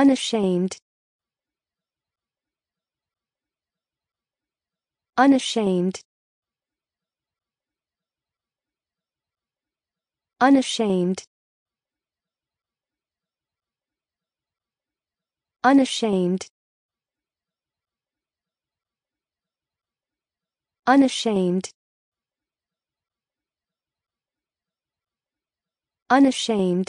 unashamed unashamed unashamed unashamed unashamed unashamed